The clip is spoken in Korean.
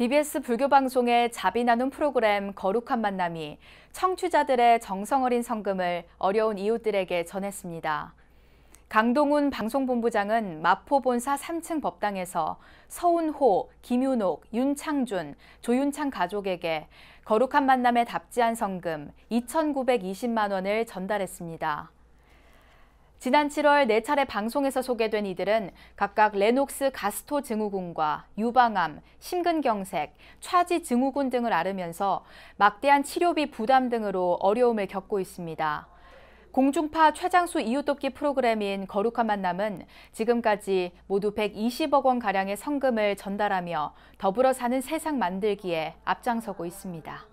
BBS 불교 방송의 자비 나눔 프로그램 거룩한 만남이 청취자들의 정성어린 성금을 어려운 이웃들에게 전했습니다. 강동훈 방송본부장은 마포본사 3층 법당에서 서운호, 김윤옥, 윤창준, 조윤창 가족에게 거룩한 만남에 답지한 성금 2,920만 원을 전달했습니다. 지난 7월 4차례 방송에서 소개된 이들은 각각 레녹스 가스토 증후군과 유방암, 심근경색, 차지 증후군 등을 앓으면서 막대한 치료비 부담 등으로 어려움을 겪고 있습니다. 공중파 최장수 이웃돕기 프로그램인 거룩한 만남은 지금까지 모두 120억 원가량의 성금을 전달하며 더불어 사는 세상 만들기에 앞장서고 있습니다.